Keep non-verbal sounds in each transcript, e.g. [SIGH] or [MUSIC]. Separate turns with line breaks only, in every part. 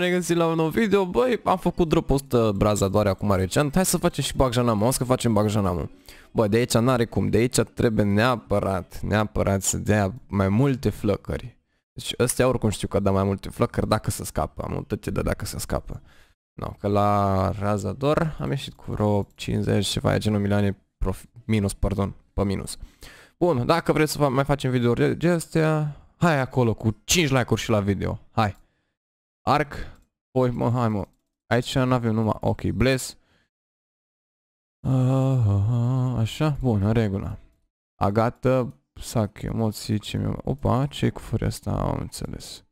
regăsit la un nou video Băi, am făcut drop 100 braza doar acum recent Hai să facem și bagjanamu, am să facem bagjanamu Bă, de aici n-are cum, de aici trebuie neapărat, neapărat să dea mai multe flăcări Deci ăstea oricum știu că da mai multe flăcări dacă se scapă Am ce de dacă se scapă No, că la Razador am ieșit cu vreo 50 ceva gen genul milioane profi, minus, pardon, pe minus. Bun, dacă vreți să mai facem video de astea, hai acolo cu 5 like-uri și la video. Hai! Arc. Poi, mă, hai mă. Aici nu avem numai... Ok, bless. Ah, așa, bun, în regulă. Agata, sac, emoții, ce mi Opa, ce cu furia asta? Am înțeles.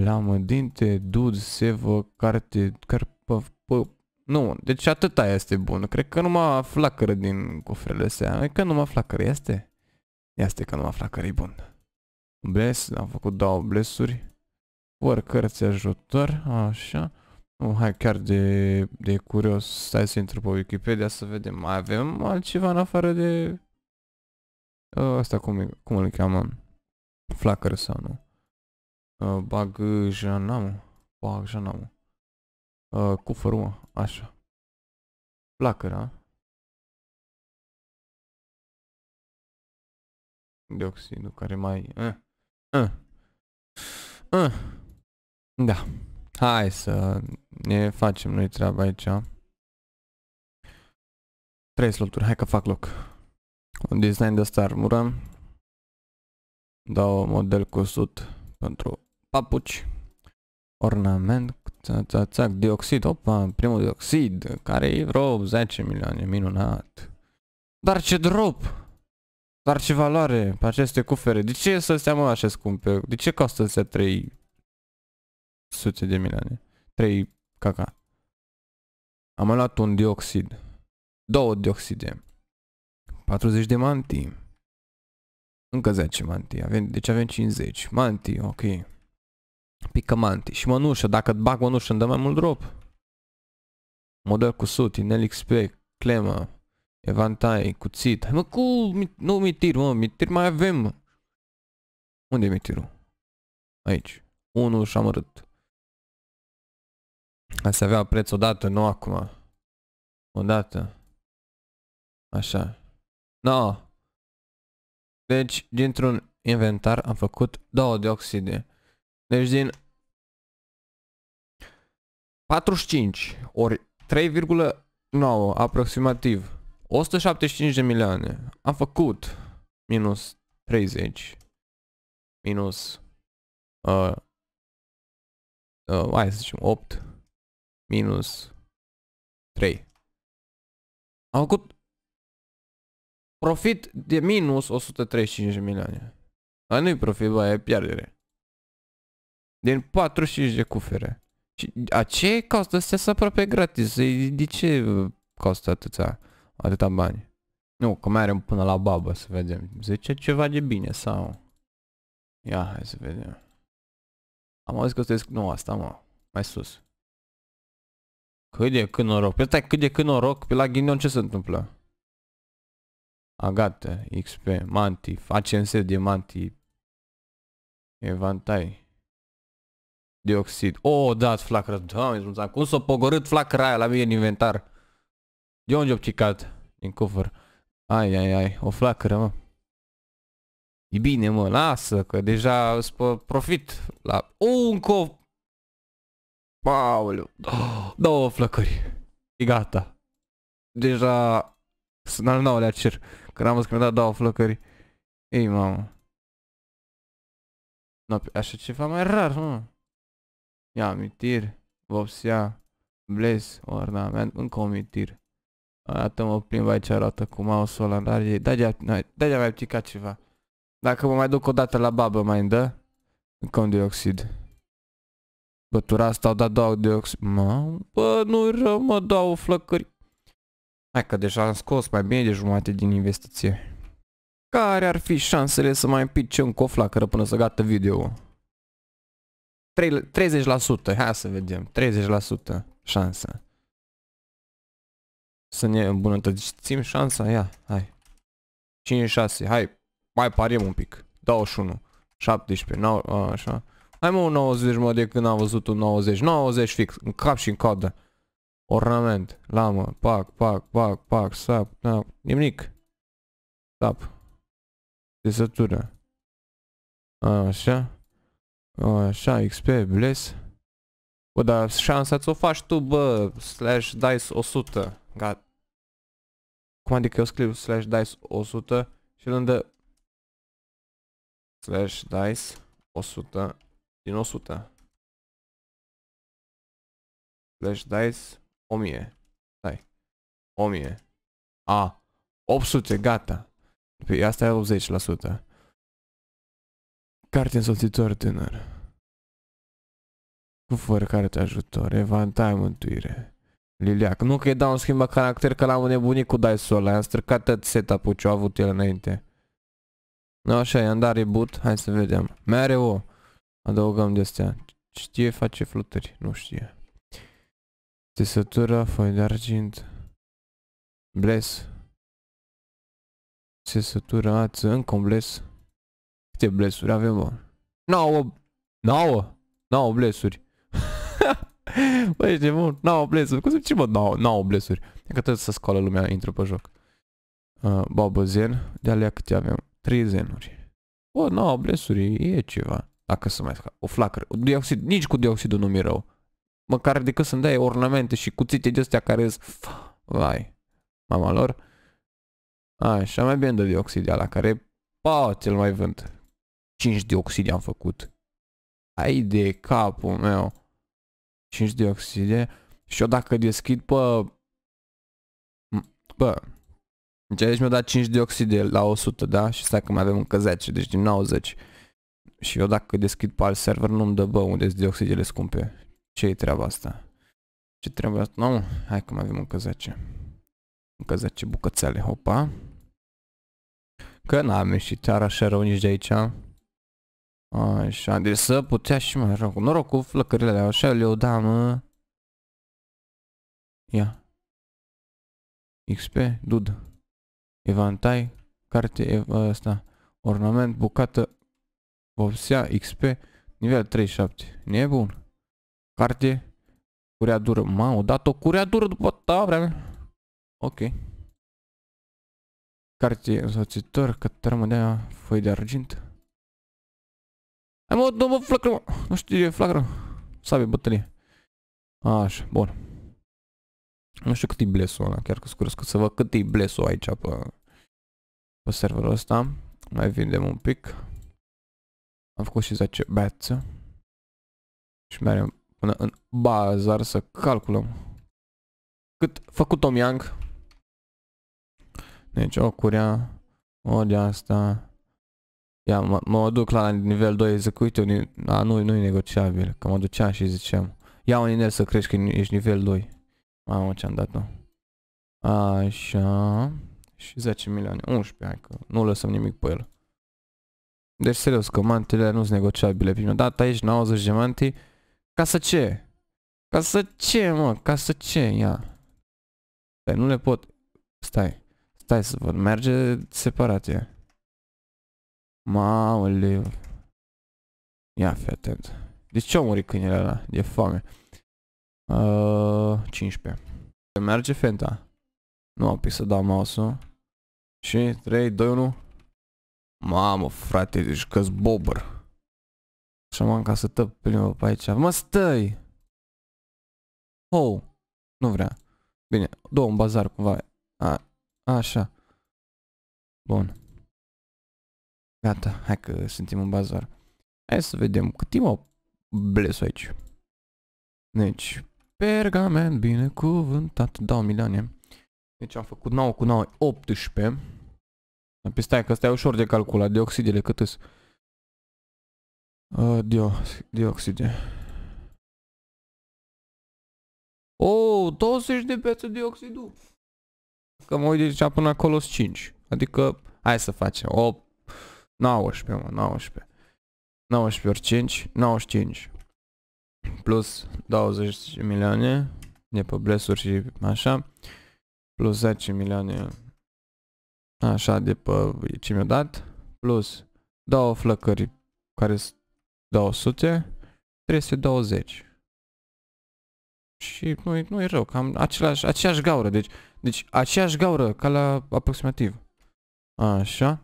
Lamă, dinte, dud, sevă, carte, carpă, pă. Nu, deci atâta este bun. Cred că numai flacără din cufrele astea. E că numai flacără este. Este că numai flacără e bun. Bless, am făcut două blessuri oricărți ajutor, așa. Nu, hai chiar de, de curios, stai să intru pe Wikipedia să vedem, mai avem altceva în afară de... Ă, asta cum, cum îl cheamă? Flacără sau nu? Ă, bag janamu.
Bag janamu. Ă, uh, așa. Flacără. Dioxidul care mai... Uh, uh, uh. Da.
Hai să ne facem noi treaba aici. Trei sloturi, hai că fac loc. Un design de asta armură. Dau model cu sut pentru papuci. Ornament, țac, țac, țac, dioxid, opa, primul dioxid, care e vreo 10 milioane, minunat. Dar ce drop! Dar ce valoare pe aceste cufere? De ce să se mă așa scumpe? De ce costă să trei? sute de milioane. 3 caca. Am mai luat un dioxid. Două dioxide. 40 de manti. Încă 10 manti, Avem, deci avem 50. manti, ok. Pică manti, Și mănușă. Dacă bag mănușă, îmi dă mai mult drop. Model cu sut, Nel XP, clemă, evantai, cuțit. Hai mă, cu... Nu, mitir, mă. Mitir mai avem.
Unde e mitirul? Aici. Unul și am arăt să avea preț odată, nu acum. Odată. Așa. No. Deci, dintr-un inventar am făcut două dioxide. Deci din
45 ori 3,9 aproximativ 175 de milioane am făcut minus 30
minus uh, uh, hai să zicem 8 minus 3. Am făcut profit de minus 135 milioane.
Dar nu-i profit, bă, e pierdere. Din 45 de cufere. Și a ce costă să să aproape gratis? De ce costă atâta, atâta bani? Nu, că mai are până la babă să vedem. Zice ceva de bine sau... Ia, hai să vedem. Am auzit că o să Nu, asta mă. Mai sus. Cât de cât noroc. Păi stai cât de cât noroc. Pe păi la ghinion ce se întâmplă? Agate, XP, manti, facem set de manti. Evantai. Dioxid. O, oh, da, flacără. Doamne, cum s-a pogorât flacăra aia la mine în inventar. De unde obcicat din cufăr? Ai, ai, ai, o flacără, mă. E bine, mă, lasă, că deja îți profit la... O, încă Pauleu. două flăcări. E gata. Deja sunt al nouălea cer. Când am văzut că mi-a dat două flăcări. Ei, mamă. No, așa ceva mai rar, mă. Ia, mitir, Vopsia. bles, ornament, încă o mitir. Arată mă plimb aici arată cu mouse-ul ăla, dar da de-aia mai picat ceva. Dacă mă mai duc o dată la babă, mai îmi dă? Încă un dioxid. Pătura asta au dat două de Mă, bă, nu rău, mă dau o flăcări. Hai că deja am scos mai bine de jumate din investiție. Care ar fi șansele să mai pice un flacără până să gata video 30%, hai să vedem, 30% șansă. Să ne îmbunătățim șansa, ia, hai. 5, 6, hai, mai pariem un pic. 21, 17, 9, așa. Hai mă un 90 mă de când am văzut un 90. 90 fix, în cap și în coadă. Ornament, lamă, pac, pac, pac,
pac, sap, na, da. nimic. Sap. Desătură. Așa. Așa, XP, bless.
Bă, dar șansa ți-o faci tu, bă, slash dice 100. Gat. Cum adică eu scriu slash dice 100 și îl îndă
slash dice 100 din 100. flash dice 1000. Stai. 1000. A. 800, gata. Păi asta e 80%. Carte însoțitor tânăr. Cu fără
carte ajutor. Evantai mântuire. Liliac. Nu că i dau un schimbă caracter că l-am nebunit cu dice-ul ăla. I-am stricat tot setup-ul ce-a avut el înainte. așa, i-am dat reboot. Hai să vedem. Mereu. Adăugăm de astea. Știe face flutări, nu știe. Tesătura, foi de argint. Bles. Tesătura, ață, încă un bles. Câte blesuri avem, bă? 9. 9. 9 blesuri. [LAUGHS] Bă, ești nebun. 9 blesuri. Cum se zice, bă? 9, blesuri? E că tot să scoală lumea, intră pe joc. Uh, babă zen. De alea câte avem? 3 zenuri. Bă, 9 blesuri e ceva. Dacă să mai scap. o flacără. Dioxid, nici cu dioxidul nu mi rău. Măcar decât să-mi dai ornamente și cuțite de astea care Vai, mama lor. Așa, mai bine de dioxid la care... Pa, ți-l mai vând. 5 dioxide am făcut. Ai de capul meu. 5 dioxide. Și eu dacă deschid pe... Bă, deci aici mi-a dat 5 dioxide la 100, da? Și stai că mai avem încă 10, deci din 90. Și eu dacă deschid pe alt server nu-mi dă bă unde sunt dioxidele scumpe. ce e treaba asta? Ce trebuie asta? nu, hai că mai avem încă 10. Încă 10 bucățele, hopa. Că n-am ieșit chiar așa rău nici de aici.
Așa, deci să putea și mai rău. Noroc cu flăcările alea, așa le-o da, mă. Ia. XP, dud. Evantai, carte, ev, asta, ornament,
bucată, Vopsea XP, nivel 37. Nebun. Carte, curea dură. Ma, o dat o curea dură după ta vreme. Ok. Carte însoțitor, că termă de aia, foi de argint.
Hai mă, nu mă flacără, mă. Nu
știu e flacără. Sabe, bătălie. Așa, bun. Nu știu cât e blesul ăla, chiar că scurs, că să văd cât e blesul aici pe, pe serverul ăsta. Mai vindem un pic.
Am făcut și 10 bețe. Și mergem până în bazar să calculăm cât făcut Tom Young.
Deci o curea, o de asta. Ia, mă, mă duc la nivel 2, zic, uite, a, nu, nu e negociabil, că mă duceam și ziceam, ia un inel să crești că ești nivel 2. Mamă, ce-am dat-o. Așa, și 10 milioane, 11, hai că nu lăsăm nimic pe el. Deci serios că mantele nu sunt negociabile. Prima dată da, aici 90 de manti. Ca să ce? Ca să ce, mă? Ca să ce? Ia. Stai, nu le pot. Stai. Stai să văd. Merge separat e. Maoleu. Ia fi atent. De ce au murit câinele ăla? De foame. Uh, ă, 15. Merge fenta. Nu am pic să dau mouse-ul. Și 3, 2, 1. Mamă, frate, deci că bobăr. Așa m am ca să tăp plimbă pe aici. Mă stai!
Oh, nu vrea. Bine, două un bazar cumva. A, așa. Bun. Gata, hai că suntem în bazar. Hai să vedem cât timp au bles aici.
Deci, pergament binecuvântat, dau milioane. Deci am făcut 9 cu 9, 18 pe păi stai că stai ușor de calculat, dioxidele cât îs?
Uh, dio, dioxide. Oh, 20 de pețe dioxidul.
Că mă uit deja până acolo 5. Adică, hai să facem, 8, 19, mă, 19. 19 ori 5, 95. Plus 20 milioane de pe blesuri și așa. Plus 10 milioane Așa, de pe ce mi-a dat. Plus două flăcări care sunt 200. 320. Și nu, nu e rău, cam același, aceeași gaură, deci, deci aceeași gaură ca la aproximativ. Așa.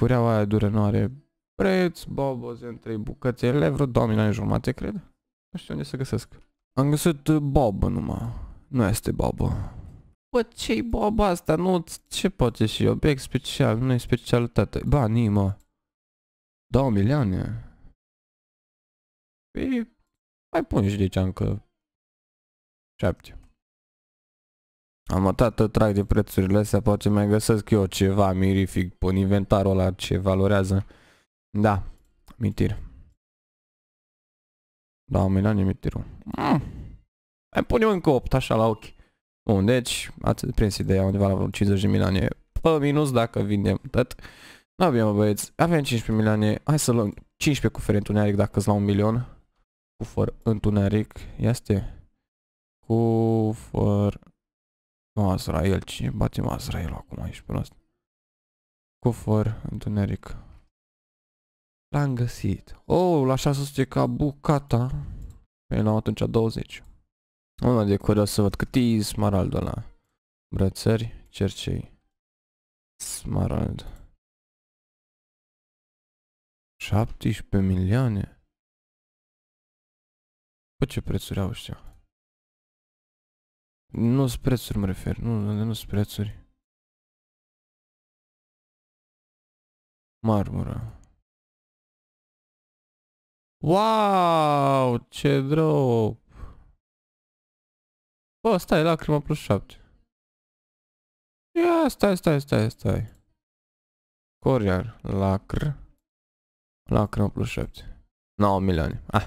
Cureaua aia dură nu are preț, boboze în trei bucățele, vreo 2 jumate, cred. Nu știu unde să găsesc. Am găsit bobă numai. Nu este bobă. Bă, ce-i boba asta? Nu, ce poate și obiect special? Nu e specialitate. ba nimă.
Două da, milioane. Păi, mai pun și deci încă 7. Am o tată trag de
prețurile astea, poate mai găsesc eu ceva mirific, pun inventarul ăla ce valorează. Da, mitir. Da, milioane mitirul. Mm. Mai pun eu încă 8 așa la ochi. Bun, deci ați prins ideea undeva la 50 de milioane pe minus dacă vindem tot. Nu avem băieți, avem 15 milioane, hai să luăm 15 cu fără întuneric dacă îți la un milion. Cu fără întuneric,
este? Cu fără... Azrael, cine batem Azrael acum aici pe asta? Cu fără întuneric.
L-am găsit. Oh, la 600 ca bucata. Păi l atunci
20. Una de curios să văd cât e smaraldul ăla. Brățări, cercei. Smarald. 17 milioane? Păi ce prețuri au ăștia? Nu sunt prețuri mă refer, nu, nu sunt prețuri. Marmura. Wow, ce drop! Bă, stai, lacrima plus 7. Ia, stai, stai, stai, stai. Coriar, lacr.
lacrima plus 7. 9 milioane. Ah.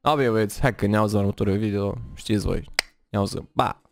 Abia băieți, hai că ne auzim în următorul video. Știți voi. Ne auzim. Ba!